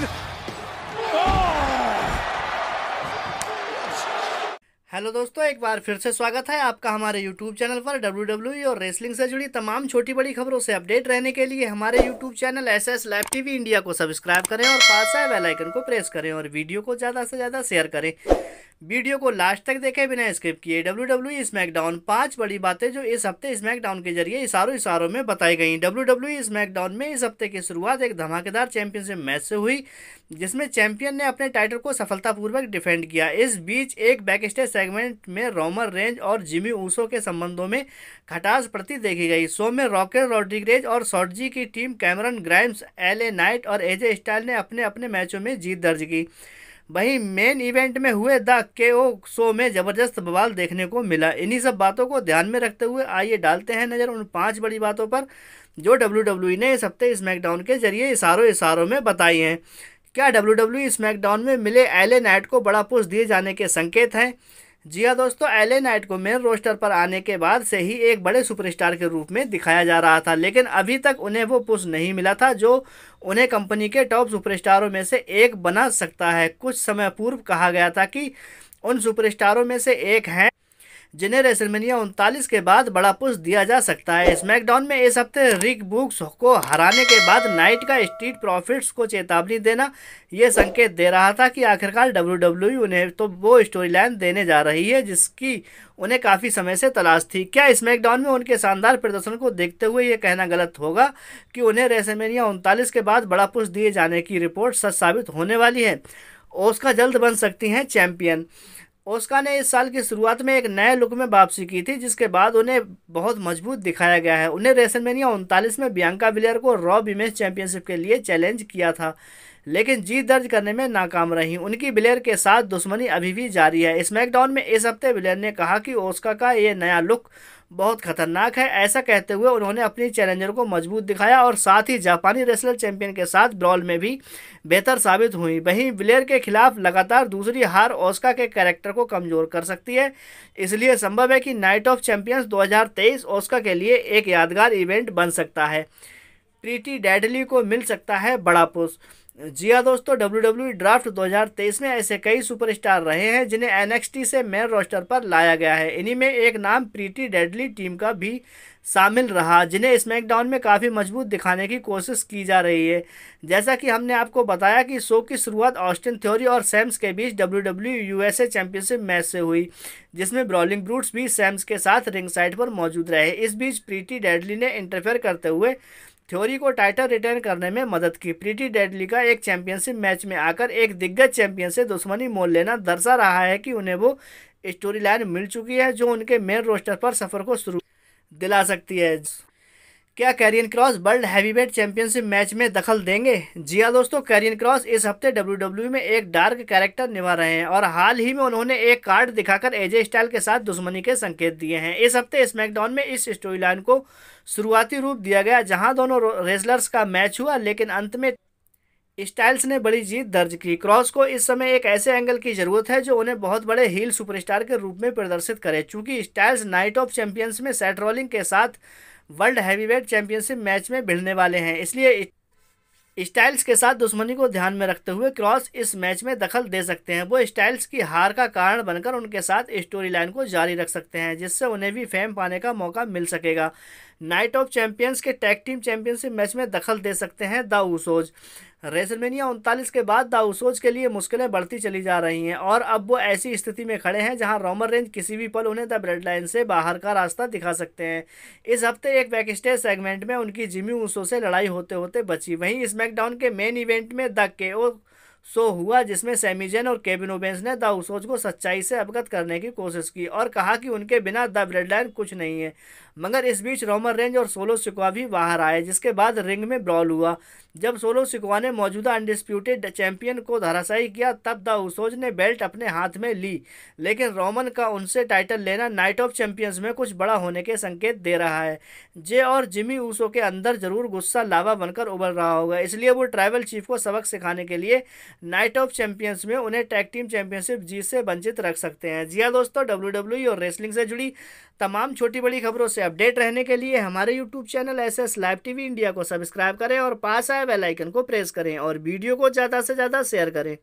Hello oh! दोस्तों एक बार फिर से स्वागत है आपका हमारे यूट्यूब चैनल पर डब्ल्यू e और रेसलिंग से जुड़ी तमाम छोटी बड़ी खबरों से अपडेट रहने के लिए हमारे YouTube channel S S live TV India को सब्सक्राइब करें और पास आए बेल आइकन को प्रेस करें और वीडियो को ज़्यादा से ज़्यादा शेयर करें वीडियो को लास्ट तक देखे बिना स्किप किए डब्ल्यू डब्ल्यू e स्मैकडाउन पांच बड़ी बातें जो इस हफ्ते स्मैकडाउन के जरिए इशारों इशारों में बताई गई डब्ल्यू डब्ल्यू स्मैकडाउन में इस हफ्ते की शुरुआत एक धमाकेदार चैंपियनशिप मैच से हुई जिसमें चैंपियन ने अपने टाइटल को सफलतापूर्वक डिफेंड किया इस बीच एक बैकस्टेज सेगमेंट में रोमर रेंज और जिमी ऊसो के संबंधों में खटास प्रति देखी गई शो में रॉकेट रॉड्रिग्रेज और सॉर्जी की team Cameron Grimes L A Knight और एजे स्टाइल ने अपने अपने मैचों में जीत दर्ज की वहीं मेन इवेंट में हुए द के ओ शो में ज़बरदस्त बवाल देखने को मिला इन्हीं सब बातों को ध्यान में रखते हुए आइए डालते हैं नज़र उन पांच बड़ी बातों पर जो डब्ल्यू डब्ल्यू e ने इस हफ्ते स्मैकडाउन के जरिए इशारों इशारों में बताई हैं क्या डब्ल्यू डब्ल्यू स्मैकडाउन में मिले एले नाइट को बड़ा पुष्ट दिए जाने के संकेत हैं जी हाँ दोस्तों एले नाइट को मेन रोस्टर पर आने के बाद से ही एक बड़े सुपरस्टार के रूप में दिखाया जा रहा था लेकिन अभी तक उन्हें वो पुश नहीं मिला था जो उन्हें कंपनी के टॉप सुपरस्टारों में से एक बना सकता है कुछ समय पूर्व कहा गया था कि उन सुपरस्टारों में से एक हैं जिन्हें रेसलमेनिया उनतालीस के बाद बड़ा पुश दिया जा सकता है स्मैकडाउन में इस हफ्ते रिक बुक्स को हराने के बाद नाइट का स्ट्रीट प्रॉफिट्स को चेतावनी देना ये संकेत दे रहा था कि आखिरकार डब्ल्यू e उन्हें तो वो स्टोरी लाइन देने जा रही है जिसकी उन्हें काफ़ी समय से तलाश थी क्या स्मैकडाउन में उनके शानदार प्रदर्शन को देखते हुए ये कहना गलत होगा कि उन्हें रेसलमेनिया उनतालीस के बाद बड़ा पुश दिए जाने की रिपोर्ट सच साबित होने वाली है और उसका जल्द बन सकती हैं चैंपियन ओस्का ने इस साल की शुरुआत में एक नए लुक में वापसी की थी जिसके बाद उन्हें बहुत मजबूत दिखाया गया है उन्हें रेसलमेनिया उनतालीस में बियांका विलियर को रॉ विमेंस चैंपियनशिप के लिए चैलेंज किया था लेकिन जीत दर्ज करने में नाकाम रही उनकी बिलेयर के साथ दुश्मनी अभी भी जारी है स्मैकडाउन में इस हफ्ते बिलेयर ने कहा कि ओस्का का ये नया लुक बहुत खतरनाक है ऐसा कहते हुए उन्होंने अपनी चैलेंजर को मजबूत दिखाया और साथ ही जापानी रेसलर चैंपियन के साथ ब्रॉल में भी बेहतर साबित हुई वहीं ब्लेयर के खिलाफ लगातार दूसरी हार ओस्का के कैरेक्टर को कमज़ोर कर सकती है इसलिए संभव है कि नाइट ऑफ चैंपियंस 2023 ओस्का के लिए एक यादगार इवेंट बन सकता है प्रीति डैडली को मिल सकता है बड़ा पुस्ट जी हाँ दोस्तों डब्ल्यू डब्ल्यू ड्राफ्ट 2023 में ऐसे कई सुपरस्टार रहे हैं जिन्हें एन से मेन रोस्टर पर लाया गया है इन्हीं में एक नाम प्रीति डेडली टीम का भी शामिल रहा जिन्हें स्मैकडाउन में काफ़ी मजबूत दिखाने की कोशिश की जा रही है जैसा कि हमने आपको बताया कि शो की शुरुआत ऑस्टिन थ्योरी और सैम्स के बीच W W USA championship match से हुई जिसमें ब्रॉलिंग ब्रूट्स भी सैम्स के साथ रिंग साइड पर मौजूद रहे इस बीच प्रीति डेडली ने इंटरफेयर करते हुए थ्योरी को टाइटल रिटर्न करने में मदद की प्रीटी डेडली का एक चैंपियनशिप मैच में आकर एक दिग्गज चैंपियन से दुश्मनी मोल लेना दर्शा रहा है कि उन्हें वो स्टोरी लाइन मिल चुकी है जो उनके मेन रोस्टर पर सफर को शुरू दिला सकती है क्या Karrion Kross World Heavyweight championship match में दखल देंगे जी हाँ दोस्तों कैरियन क्रॉस इस हफ्ते डब्ल्यू e में एक डार्क कैरेक्टर निभा रहे हैं और हाल ही में उन्होंने एक कार्ड दिखाकर एजे स्टाइल के साथ दुश्मनी के संकेत दिए हैं इस हफ्ते स्मैकडाउन में इस स्टोरी लाइन को शुरुआती रूप दिया गया जहाँ दोनों रेसलर्स का मैच हुआ लेकिन अंत में स्टाइल्स ने बड़ी जीत दर्ज की क्रॉस को इस समय एक ऐसे एंगल की जरूरत है जो उन्हें बहुत बड़े हील सुपरस्टार के रूप में प्रदर्शित करे चूंकि स्टाइल्स नाइट ऑफ चैंपियंस में सेट रोलिंग के साथ वर्ल्ड हैवीवेट चैंपियनशिप मैच में भिड़ने वाले हैं इसलिए स्टाइल्स के साथ दुश्मनी को ध्यान में रखते हुए क्रॉस इस मैच में दखल दे सकते हैं वो स्टाइल्स की हार का कारण बनकर उनके साथ स्टोरी लाइन को जारी रख सकते हैं जिससे उन्हें भी फेम पाने का मौका मिल सकेगा नाइट ऑफ चैंपियंस के टैग टीम चैंपियनशिप मैच में दखल दे सकते हैं दाऊसोज रेसलमेनिया उनतालीस के बाद दाऊसोज के लिए मुश्किलें बढ़ती चली जा रही हैं और अब वो ऐसी स्थिति में खड़े हैं जहां रोमर रेंज किसी भी पल उन्हें द ब्रेड लाइन से बाहर का रास्ता दिखा सकते हैं इस हफ्ते एक बैकस्टेज सेगमेंट में उनकी जिमी ऊसो से लड़ाई होते होते बची वहीं स्मैकडाउन के मेन इवेंट में द के ओ सो हुआ जिसमें सेमीजेन और केबिनोबेंस ने दाउसोज को सच्चाई से अवगत करने की कोशिश की और कहा कि उनके बिना द ब्रेडलाइन कुछ नहीं है मगर इस बीच रोमन रेंज और सोलो सिकवा भी बाहर आए जिसके बाद रिंग में ब्रॉल हुआ जब सोलो सिकवा ने मौजूदा अनडिस्प्यूटेड चैंपियन को धराशाई किया तब द ओसोज ने बेल्ट अपने हाथ में ली लेकिन रोमन का उनसे टाइटल लेना नाइट ऑफ चैंपियंस में कुछ बड़ा होने के संकेत दे रहा है जे और जिमी ऊसो के अंदर जरूर गुस्सा लावा बनकर उबल रहा होगा इसलिए वो ट्राइबल चीफ को सबक सिखाने के लिए नाइट ऑफ चैंपियंस में उन्हें टैग टीम चैंपियनशिप जीत से वंचित रख सकते हैं जी हाँ दोस्तों डब्ल्यू डब्ल्यू e और रेसलिंग से जुड़ी तमाम छोटी बड़ी खबरों से अपडेट रहने के लिए हमारे YouTube channel S S live TV India को सब्सक्राइब करें और पास आए बेलाइकन को प्रेस करें और वीडियो को ज़्यादा से ज़्यादा शेयर करें